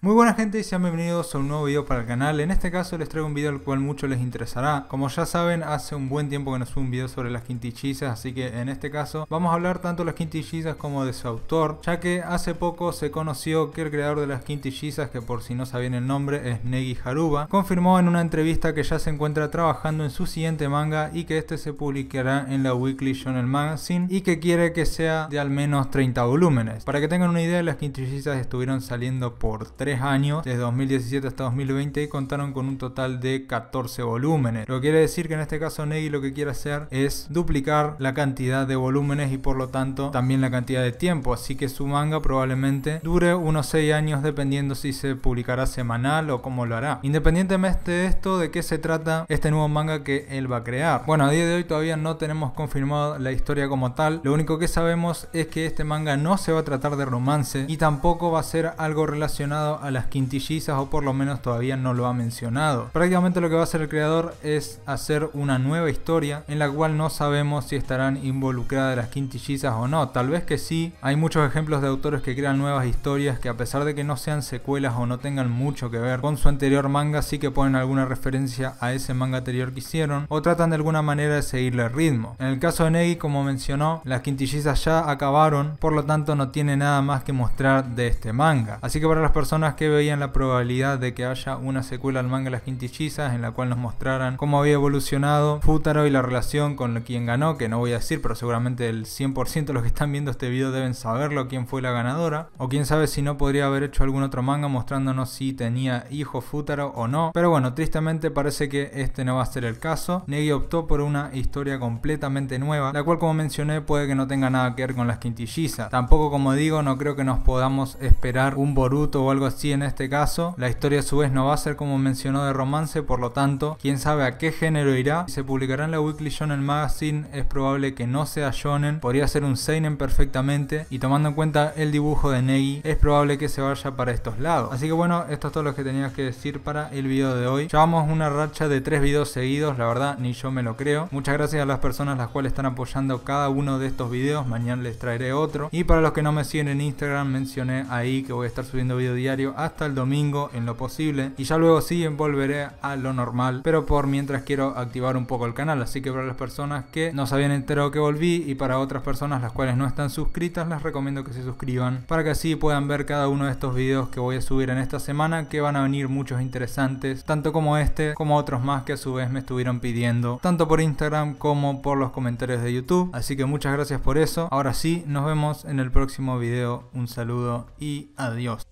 Muy buenas gente y sean bienvenidos a un nuevo video para el canal, en este caso les traigo un video al cual mucho les interesará Como ya saben hace un buen tiempo que no subo un video sobre las Quintillizas así que en este caso vamos a hablar tanto de las Quintillizas como de su autor Ya que hace poco se conoció que el creador de las Quintillizas que por si no sabían el nombre es Negi Haruba Confirmó en una entrevista que ya se encuentra trabajando en su siguiente manga y que este se publicará en la Weekly Journal Magazine Y que quiere que sea de al menos 30 volúmenes Para que tengan una idea las Quintillizas estuvieron saliendo por 30 años, desde 2017 hasta 2020, y contaron con un total de 14 volúmenes. Lo que quiere decir que en este caso Negi lo que quiere hacer es duplicar la cantidad de volúmenes y por lo tanto también la cantidad de tiempo. Así que su manga probablemente dure unos 6 años dependiendo si se publicará semanal o cómo lo hará. Independientemente de esto, ¿de qué se trata este nuevo manga que él va a crear? Bueno, a día de hoy todavía no tenemos confirmado la historia como tal. Lo único que sabemos es que este manga no se va a tratar de romance y tampoco va a ser algo relacionado a las quintillizas o por lo menos todavía no lo ha mencionado. Prácticamente lo que va a hacer el creador es hacer una nueva historia en la cual no sabemos si estarán involucradas las quintillizas o no. Tal vez que sí, hay muchos ejemplos de autores que crean nuevas historias que a pesar de que no sean secuelas o no tengan mucho que ver con su anterior manga, sí que ponen alguna referencia a ese manga anterior que hicieron o tratan de alguna manera de seguirle el ritmo. En el caso de Negi, como mencionó, las quintillizas ya acabaron, por lo tanto no tiene nada más que mostrar de este manga. Así que para las personas que veían la probabilidad de que haya una secuela al manga Las Quintillizas en la cual nos mostraran cómo había evolucionado Futaro y la relación con quien ganó, que no voy a decir, pero seguramente el 100% de los que están viendo este video deben saberlo quién fue la ganadora, o quién sabe si no podría haber hecho algún otro manga mostrándonos si tenía hijo Futaro o no, pero bueno, tristemente parece que este no va a ser el caso. Negi optó por una historia completamente nueva, la cual como mencioné puede que no tenga nada que ver con Las Quintillizas. Tampoco como digo, no creo que nos podamos esperar un Boruto o algo así sí en este caso. La historia a su vez no va a ser como mencionó de romance, por lo tanto, quién sabe a qué género irá. Si se publicará en la Weekly Shonen Magazine, es probable que no sea shonen, podría ser un seinen perfectamente y tomando en cuenta el dibujo de Negi, es probable que se vaya para estos lados. Así que bueno, esto es todo lo que tenía que decir para el video de hoy. Llevamos una racha de tres videos seguidos, la verdad ni yo me lo creo. Muchas gracias a las personas las cuales están apoyando cada uno de estos videos, mañana les traeré otro. Y para los que no me siguen en Instagram, mencioné ahí que voy a estar subiendo video diario hasta el domingo en lo posible y ya luego sí volveré a lo normal, pero por mientras quiero activar un poco el canal, así que para las personas que no sabían habían enterado que volví y para otras personas las cuales no están suscritas, Les recomiendo que se suscriban para que así puedan ver cada uno de estos videos que voy a subir en esta semana, que van a venir muchos interesantes, tanto como este, como otros más que a su vez me estuvieron pidiendo, tanto por Instagram como por los comentarios de YouTube, así que muchas gracias por eso, ahora sí, nos vemos en el próximo video, un saludo y adiós.